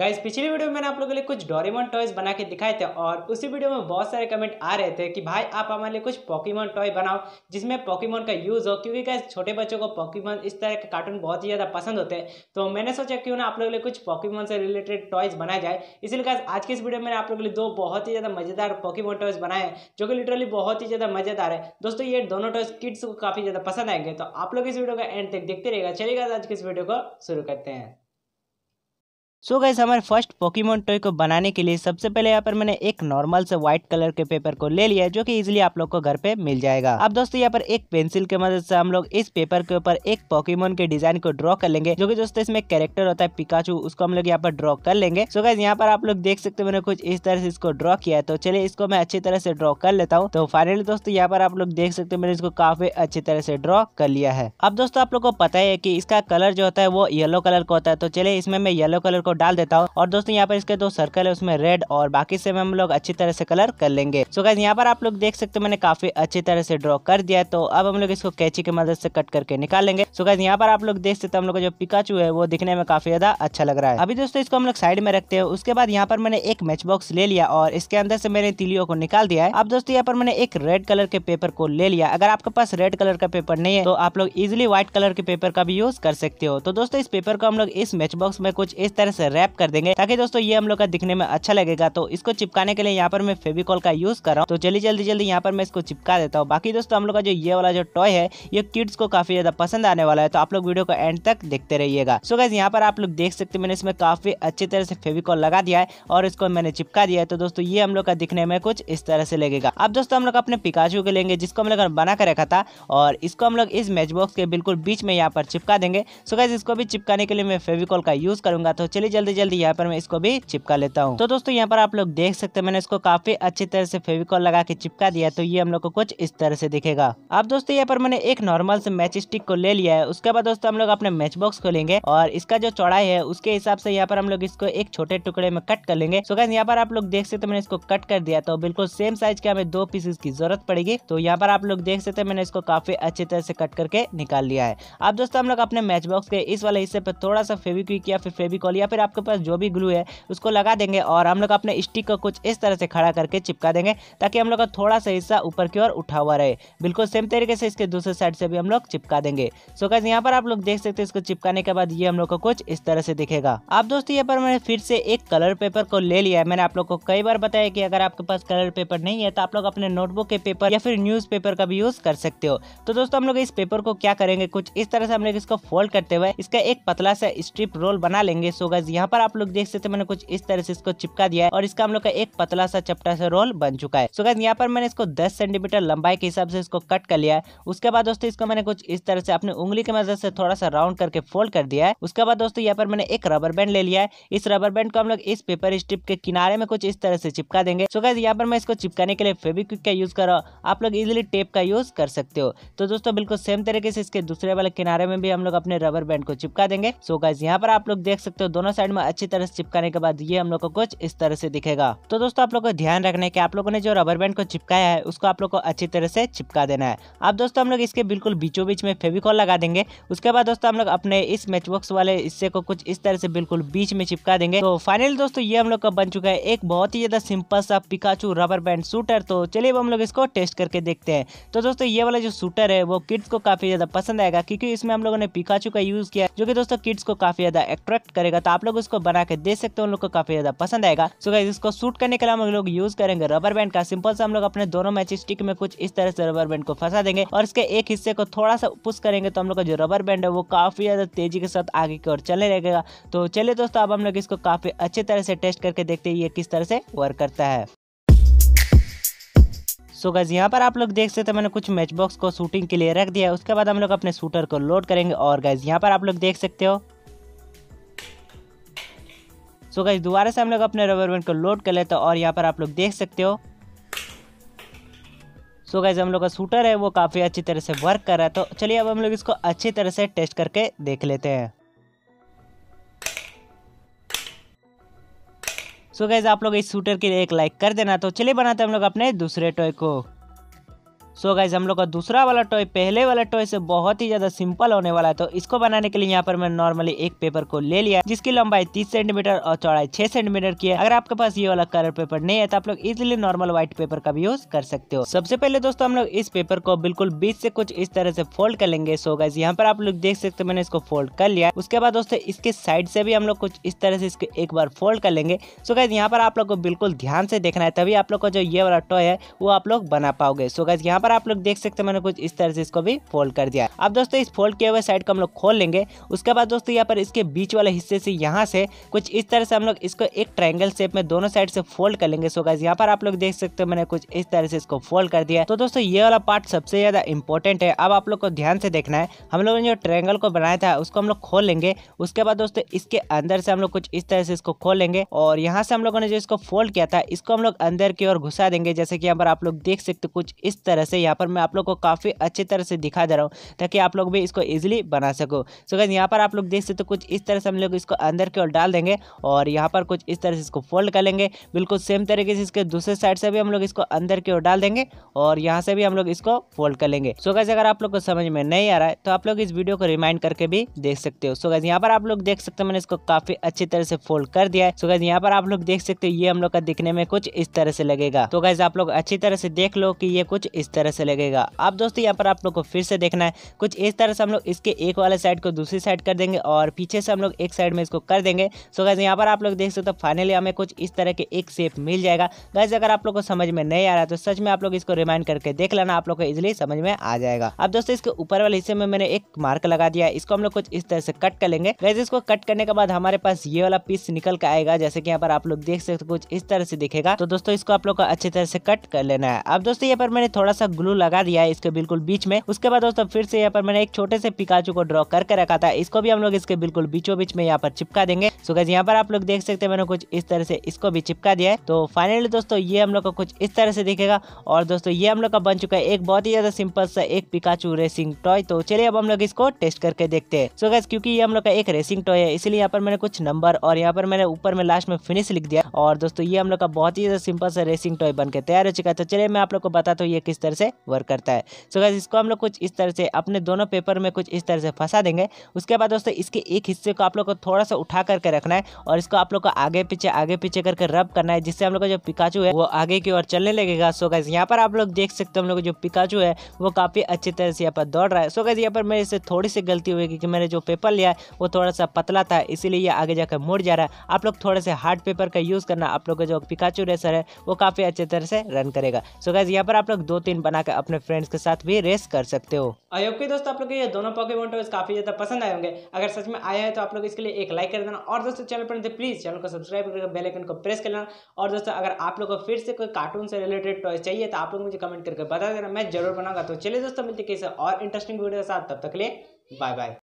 guys पिछली video में मैंने आप लोगों के लिए कुछ डोरेमोन टॉयज बना के दिखाए थे और उसी वीडियो में बहुत सारे कमेंट आ रहे थे कि भाई आप हमारे लिए कुछ पॉकीमोन टॉय बनाओ जिसमें पॉकीमोन का यूज़ हो क्योंकि गाइस छोटे बच्चों को पॉकीमोन इस तरह के कार्टून बहुत ही ज़्यादा पसंद होते हैं तो मैंने सोचा क्यों ना आप लोगों के लिए कुछ पॉकीमोन से रिलेटेड टॉयज बनाए जाए इसलिए गाइस आज के इस वीडियो में आप लोगों के लिए दो बहुत ही ज़्यादा मज़ेदार पॉकीमोन टॉयज बनाए हैं जो कि लिटरली बहुत ही ज़्यादा मज़ेदार है दोस्तों ये दोनों टॉयज किड्स को काफ़ी ज़्यादा पसंद आएंगे तो आप लोग इस वीडियो का एंड तक देखते रहेगा चलिए आज के इस वीडियो को शुरू करते हैं सो गैस हमारे फर्स्ट पोकीमोन टॉय को बनाने के लिए सबसे पहले यहाँ पर मैंने एक नॉर्मल से व्हाइट कलर के पेपर को ले लिया जो कि इजीली आप लोग को घर पे मिल जाएगा अब दोस्तों यहाँ पर एक पेंसिल के मदद से हम लोग इस पेपर के ऊपर एक पोकीमोन के डिजाइन को ड्रॉ कर लेंगे जो कि दोस्तों इसमें कैरेक्टर होता है पिकाचू उसको हम लोग यहाँ पर ड्रॉ कर लेंगे सो गैस यहाँ पर आप लोग देख सकते मैंने कुछ इस तरह से इसको ड्रॉ किया है तो चलिए इसको मैं अच्छी तरह से ड्रॉ कर लेता हूँ तो फाइनली दोस्तों यहाँ पर आप लोग देख सकते मैंने इसको काफी अच्छी तरह से ड्रॉ कर लिया है अब दोस्तों आप लोग को पता है की इसका कलर जो होता है वो येलो कलर का होता है तो चले इसमें मैं येलो कलर को डाल देता हूँ और दोस्तों यहाँ पर इसके दो सर्कल है उसमें रेड और बाकी से हम लोग अच्छी तरह से कलर कर लेंगे सो गाइज यहाँ पर आप लोग देख सकते हो मैंने काफी अच्छी तरह से ड्रॉ कर दिया तो अब हम लोग इसको कैची की मदद से कट करके लेंगे सो गाइज यहाँ पर आप लोग देख सकते हम लोग जो पिकाचू है वो दिखने में काफी ज्यादा अच्छा लग रहा है अभी दोस्तों इसको हम लोग साइड में रखते हैं उसके बाद यहाँ पर मैंने एक मैच बॉक्स ले लिया और इसके अंदर से मैंने तिलियों को निकाल दिया है अब दोस्तों यहाँ पर मैंने एक रेड कलर के पेपर को ले लिया अगर आपके पास रेड कलर का पेपर नहीं है तो आप लोग इजिली व्हाइट कलर के पेपर का भी यूज कर सकते हो तो दोस्तों इस पेपर को हम लोग इस मैच बॉक्स में कुछ इस तरह से से रैप कर देंगे ताकि दोस्तों ये हम लोग का दिखने में अच्छा लगेगा तो इसको चिपकाने के लिए यहाँ पर मैं फेविकॉल का यूज कर रहा हूँ तो जल्दी जल्दी जल्दी यहाँ पर मैं इसको चिपका देता हूँ बाकी दोस्तों हम लोग का जो ये वाला जो टॉय है ये किड्स को काफी ज्यादा पसंद आने वाला है तो आप लोग वीडियो को एंड तक देखते रहिएगा सो गैस यहाँ पर आप लोग देख सकते मैंने इसमें काफी अच्छे तरह से फेविकॉल लगा दिया है और इसको मैंने चिपका दिया है तो दोस्तों ये हम लोग का दिखने में कुछ इस तरह से लगेगा अब दोस्तों हम लोग अपने पिकाचू को लेंगे जिसको हम लोग बना कर रखा था और इसको हम लोग इस मैच बॉक्स के बिल्कुल बीच में यहाँ पर चिपका देंगे सो गैस इसको भी चिपकाने के लिए मैं फेविकॉल का यूज करूंगा तो चलिए जल्दी जल्दी यहाँ पर मैं इसको भी चिपका लेता हूँ तो दोस्तों यहाँ पर आप लोग देख सकते हैं मैंने इसको काफी अच्छी तरह से फेविकॉल लगा के चिपका दिया तो ये हम लोग को कुछ इस तरह से दिखेगा अब दोस्तों यहाँ पर मैंने एक नॉर्मल से मैच स्टिक को ले लिया है उसके बाद दोस्तों हम लोग अपने मैच बॉक्स खोलेंगे और इसका जो चौड़ाई है उसके हिसाब से यहाँ पर हम लोग इसको एक छोटे टुकड़े में कट कर लेंगे तो क्या यहाँ पर आप लोग देख सकते मैंने इसको कट कर दिया तो बिल्कुल सेम साइज के हमें दो पीसेस की जरूरत पड़ेगी तो यहाँ पर आप लोग देख सकते मैंने इसको काफी अच्छी तरह से कट करके निकाल लिया है अब दोस्तों हम लोग अपने मैच बॉक्स के इस वाले हिस्से पर थोड़ा सा फेविक्विक या फिर फेविकॉल या फिर फिर आपके पास जो भी ग्लू है उसको लगा देंगे और हम लोग अपने स्टिक को कुछ इस तरह से खड़ा करके चिपका देंगे ताकि हम लोग का थोड़ा सा हिस्सा ऊपर की ओर उठा हुआ रहे बिल्कुल सेम तरीके से इसके दूसरे साइड से भी हम लोग चिपका देंगे सो कैसे यहाँ पर आप लोग देख सकते इसको चिपकाने के बाद ये हम लोग को कुछ इस तरह से दिखेगा आप दोस्तों यहाँ पर मैंने फिर से एक कलर पेपर को ले लिया है मैंने आप लोग को कई बार बताया कि अगर आपके पास कलर पेपर नहीं है तो आप लोग अपने नोटबुक के पेपर या फिर न्यूज पेपर का भी यूज कर सकते हो तो दोस्तों हम लोग इस पेपर को क्या करेंगे कुछ इस तरह से हम लोग इसको फोल्ड करते हुए इसका एक पतला सा स्ट्रिप रोल बना लेंगे सो यहाँ पर आप लोग देख सकते मैंने कुछ इस तरह से इसको चिपका दिया है और इसका हम लोग का एक पतला सा चपटा सा रोल बन चुका है सो यहाँ पर मैंने इसको दस सेंटीमीटर लंबाई के हिसाब से इसको कट कर लिया है उसके बाद दोस्तों इसको मैंने कुछ इस तरह से अपनी उंगली की मदद से थोड़ा सा राउंड करके फोल्ड कर दिया है उसके बाद दोस्तों यहाँ पर मैंने एक रबर बैंड ले लिया है इस रबर बैंड को हम लोग इस पेपर स्ट्रिप के किनारे में कुछ इस तरह से चिपका देंगे सो गाइज यहाँ पर मैं इसको चिपकाने के लिए फेविक्विक का यूज कर रहा हूँ आप लोग इजिली टेप का यूज कर सकते हो तो दोस्तों बिल्कुल सेम तरीके से इसके दूसरे वाले किनारे में भी हम लोग अपने रबर बैंड को चिपका देंगे सो गैस यहाँ पर आप लोग देख सकते हो दोनों दोनों साइड में अच्छी तरह से चिपकाने के बाद ये हम लोग को कुछ इस तरह से दिखेगा तो दोस्तों आप लोग को ध्यान रखने है आप लोगों ने जो रबर बैंड को चिपकाया है उसको आप लोग को अच्छी तरह से चिपका देना है अब दोस्तों हम लोग इसके बिल्कुल बीचों बीच में फेविकॉल लगा देंगे उसके बाद दोस्तों हम लोग अपने इस मैच बॉक्स वाले हिस्से को कुछ इस तरह से बिल्कुल बीच में चिपका देंगे तो फाइनल दोस्तों ये हम लोग का बन चुका है एक बहुत ही ज्यादा सिंपल सा पिकाचू रबर बैंड सूटर तो चलिए हम लोग इसको टेस्ट करके देखते हैं तो दोस्तों ये वाला जो सूटर है वो किड्स को काफी ज्यादा पसंद आएगा क्योंकि इसमें हम लोगों ने पिकाचू का यूज किया जो कि दोस्तों किड्स को काफी ज्यादा अट्रैक्ट करेगा तो आप लोग उसको बना के देख सकते हो उन लोग को काफी ज्यादा पसंद आएगा सो गाइज इसको शूट करने के लिए हम लोग यूज करेंगे रबर बैंड का सिंपल से हम लोग अपने दोनों मैच स्टिक में कुछ इस तरह से रबर बैंड को फंसा देंगे और इसके एक हिस्से को थोड़ा सा पुश करेंगे तो हम लोग का जो रबर बैंड है वो काफी ज्यादा तेजी के साथ आगे की ओर चलने लगेगा तो चलिए दोस्तों अब हम लोग इसको काफी अच्छे तरह से टेस्ट करके देखते हैं ये किस तरह से वर्क करता है सो so गज यहाँ पर आप लोग देख सकते हैं मैंने कुछ मैच बॉक्स को शूटिंग के लिए रख दिया उसके बाद हम लोग अपने शूटर को लोड करेंगे और गज यहाँ पर आप लोग देख सकते हो सो गाइज दोबारा से हम लोग अपने रबर बैंड को लोड कर लेते हैं और यहाँ पर आप लोग देख सकते हो सो so हम लोग का शूटर है वो काफ़ी अच्छी तरह से वर्क कर रहा है तो चलिए अब हम लोग इसको अच्छी तरह से टेस्ट करके देख लेते हैं सो so गाइज आप लोग इस शूटर के लिए एक लाइक कर देना तो चलिए बनाते हैं हम लोग अपने दूसरे टॉय को सो so गाइज हम लोग का दूसरा वाला टॉय पहले वाला टॉय से बहुत ही ज़्यादा सिंपल होने वाला है तो इसको बनाने के लिए यहाँ पर मैं नॉर्मली एक पेपर को ले लिया जिसकी लंबाई तीस सेंटीमीटर और चौड़ाई छह सेंटीमीटर की है अगर आपके पास ये वाला कलर पेपर नहीं है तो आप लोग इजिली नॉर्मल व्हाइट पेपर का भी यूज कर सकते हो सबसे पहले दोस्तों हम लोग इस पेपर को बिल्कुल बीच से कुछ इस तरह से फोल्ड कर लेंगे सो गाइज यहाँ पर आप लोग देख सकते मैंने इसको फोल्ड कर लिया उसके बाद दोस्तों इसके साइड से भी हम लोग कुछ इस तरह से इसको एक बार फोल्ड कर लेंगे सो गाइज यहाँ पर आप लोग को बिल्कुल ध्यान से देखना है तभी आप लोग का जो ये वाला टॉय है वो आप लोग बना पाओगे सो गाइज यहाँ पर पर आप लोग देख सकते हैं मैंने कुछ इस तरह से इसको भी फोल्ड कर दिया अब दोस्तों इस फोल्ड किए हुए साइड को हम लोग खोल लेंगे उसके बाद दोस्तों यहाँ पर इसके बीच वाले हिस्से से यहाँ से कुछ इस तरह से हम लोग इसको एक ट्राइंगल शेप में दोनों साइड से फोल्ड कर लेंगे सो गाइज यहाँ पर आप लोग देख सकते हो मैंने कुछ इस तरह से इसको फोल्ड कर दिया तो दोस्तों ये वाला पार्ट सबसे ज्यादा इंपॉर्टेंट है अब आप लोग को ध्यान से देखना है हम लोगों ने जो ट्रायंगल को बनाया था उसको हम लोग खोल लेंगे उसके बाद दोस्तों इसके अंदर से हम लोग कुछ इस तरह से इसको खोल लेंगे और यहाँ से हम लोगों ने जो इसको फोल्ड किया था इसको हम लोग अंदर की ओर घुसा देंगे जैसे कि यहाँ पर आप लोग देख सकते हो कुछ इस तरह से यहाँ पर मैं आप लोग को काफ़ी अच्छी तरह से दिखा दे रहा हूँ ताकि आप लोग भी इसको ईजिली बना सको सो गैस यहाँ पर आप लोग देख सकते तो कुछ इस तरह से हम लोग इसको अंदर की ओर डाल देंगे और यहाँ पर कुछ इस तरह से इसको फोल्ड कर लेंगे बिल्कुल सेम तरीके से इसके दूसरे साइड से भी हम लोग इसको अंदर की ओर डाल देंगे और यहाँ से भी हम लोग इसको फोल्ड कर लेंगे सो गैस अगर आप लोग को समझ में नहीं आ रहा है तो आप लोग इस वीडियो को रिमाइंड करके भी देख सकते हो सो गैस यहाँ पर आप लोग देख सकते हो मैंने इसको काफी अच्छी तरह से फोल्ड कर दिया है सो गैस यहाँ पर आप लोग देख सकते हो ये हम लोग का दिखने में कुछ इस तरह से लगेगा तो गैस आप लोग अच्छी तरह से देख लो कि ये कुछ इस तरह तरह से लगेगा अब दोस्तों यहाँ पर आप लोग को फिर से देखना है कुछ इस तरह से हम लोग इसके एक वाले साइड को दूसरी साइड कर देंगे और पीछे से हम लोग एक साइड में इसको कर देंगे सो गैस यहाँ पर आप लोग देख सकते हो फाइनली हमें कुछ इस तरह के एक सेप मिल जाएगा गैस अगर आप लोग को समझ में नहीं आ रहा तो सच में आप लोग इसको रिमाइंड करके देख लेना आप लोग को इजिली समझ में आ जाएगा अब दोस्तों इसके ऊपर वाले हिस्से में मैंने एक मार्क लगा दिया इसको हम लोग कुछ इस तरह से कट कर लेंगे गैस इसको कट करने के बाद हमारे पास ये वाला पीस निकल के आएगा जैसे कि यहाँ पर आप लोग देख सकते कुछ इस तरह से दिखेगा तो दोस्तों इसको आप लोग को अच्छी तरह से कट कर लेना है अब दोस्तों यहाँ पर मैंने थोड़ा सा ग्लू लगा दिया है इसके बिल्कुल बीच में उसके बाद दोस्तों फिर से यहाँ पर मैंने एक छोटे से पिकाचू को ड्रॉ करके रखा था इसको भी हम लोग इसके बिल्कुल बीचों बीच में यहाँ पर चिपका देंगे सो गैस यहाँ पर आप लोग देख सकते हैं मैंने कुछ इस तरह से इसको भी चिपका दिया है तो फाइनली दोस्तों ये हम लोग का कुछ इस तरह से दिखेगा और दोस्तों ये हम लोग का बन चुका है एक बहुत ही ज्यादा सिंपल सा एक पिकाचू रेसिंग टॉय तो चलिए अब हम लोग इसको टेस्ट करके देखते हैं सो गैस क्योंकि ये हम लोग का एक रेसिंग टॉय है इसलिए यहाँ पर मैंने कुछ नंबर और यहाँ पर मैंने ऊपर में लास्ट में फिनिश लिख दिया और दोस्तों ये हम लोग का बहुत ही ज्यादा सिंपल सा रेसिंग टॉय बन तैयार हो चुका है तो चलिए मैं आप लोग को बताता हूँ ये किस तरह से वर्क करता है सो गैस इसको हम लोग कुछ इस तरह से अपने दोनों पेपर में कुछ इस तरह से फंसा देंगे उसके बाद दोस्तों इसके एक हिस्से को आप लोग को थोड़ा सा उठा करके रखना है और इसको आप लोग को आगे पीछे आगे पीछे करके रब करना है जिससे हम लोग का जो पिकाचू है वो आगे की ओर चलने लगेगा सो गैस यहाँ पर आप लोग देख सकते हो हम लोग जो पिकाचू है वो काफ़ी अच्छी तरह से यहाँ पर दौड़ रहा है सो गैस यहाँ पर मेरे से थोड़ी सी गलती हुई क्योंकि मैंने जो पेपर लिया है वो थोड़ा सा पतला था इसीलिए ये आगे जाकर मुड़ जा रहा है आप लोग थोड़े से हार्ड पेपर का यूज़ करना आप लोग का जो पिकाचू रेसर है वो काफ़ी अच्छे तरह से रन करेगा सो गैस यहाँ पर आप लोग दो तीन बनाकर अपने फ्रेंड्स के साथ भी रेस कर सकते हो आई होप दोस्तों आप लोग ये दोनों पॉकेट काफी ज्यादा पसंद आए होंगे अगर सच में आया है तो आप लोग इसके लिए एक लाइक कर देना और दोस्तों चैनल पर प्लीज चैनल को सब्सक्राइब करके बेल आइकन को प्रेस कर लेना और दोस्तों अगर आप लोग को फिर से कोई कार्टून से रिलेटेड टॉयस चाहिए तो आप लोग मुझे कमेंट करके बता देना मैं जरूर बनाऊंगा तो चलिए दोस्तों मिलते किसी और इंटरेस्टिंग वीडियो के साथ तब तक लिए बाय बाय